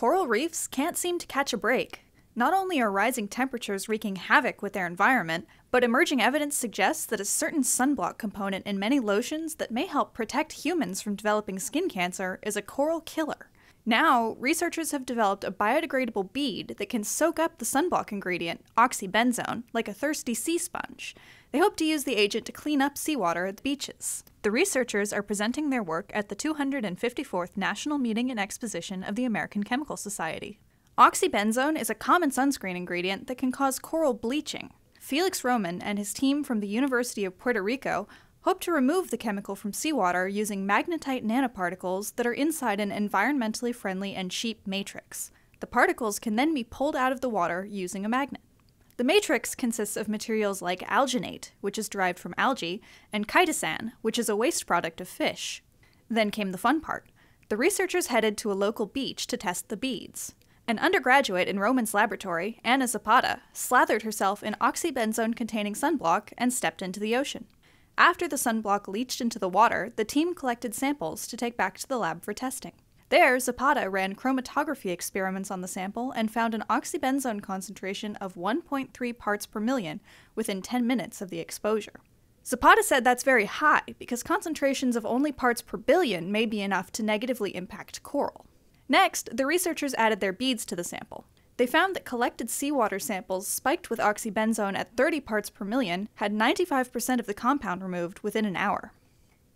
Coral reefs can't seem to catch a break. Not only are rising temperatures wreaking havoc with their environment, but emerging evidence suggests that a certain sunblock component in many lotions that may help protect humans from developing skin cancer is a coral killer. Now, researchers have developed a biodegradable bead that can soak up the sunblock ingredient, oxybenzone, like a thirsty sea sponge. They hope to use the agent to clean up seawater at the beaches. The researchers are presenting their work at the 254th National Meeting and Exposition of the American Chemical Society. Oxybenzone is a common sunscreen ingredient that can cause coral bleaching. Felix Roman and his team from the University of Puerto Rico hope to remove the chemical from seawater using magnetite nanoparticles that are inside an environmentally friendly and cheap matrix. The particles can then be pulled out of the water using a magnet. The matrix consists of materials like alginate, which is derived from algae, and chitosan, which is a waste product of fish. Then came the fun part. The researchers headed to a local beach to test the beads. An undergraduate in Roman's laboratory, Anna Zapata, slathered herself in oxybenzone containing sunblock and stepped into the ocean. After the sunblock leached into the water, the team collected samples to take back to the lab for testing. There, Zapata ran chromatography experiments on the sample and found an oxybenzone concentration of 1.3 parts per million within 10 minutes of the exposure. Zapata said that's very high because concentrations of only parts per billion may be enough to negatively impact coral. Next, the researchers added their beads to the sample. They found that collected seawater samples spiked with oxybenzone at 30 parts per million had 95% of the compound removed within an hour.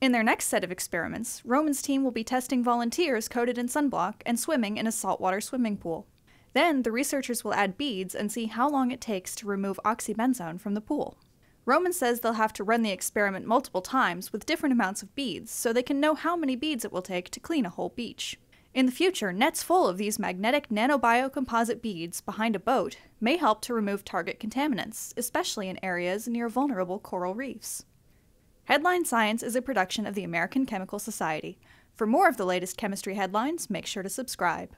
In their next set of experiments, Roman's team will be testing volunteers coated in sunblock and swimming in a saltwater swimming pool. Then, the researchers will add beads and see how long it takes to remove oxybenzone from the pool. Roman says they'll have to run the experiment multiple times with different amounts of beads so they can know how many beads it will take to clean a whole beach. In the future, nets full of these magnetic nanobiocomposite beads behind a boat may help to remove target contaminants, especially in areas near vulnerable coral reefs. Headline Science is a production of the American Chemical Society. For more of the latest chemistry headlines, make sure to subscribe.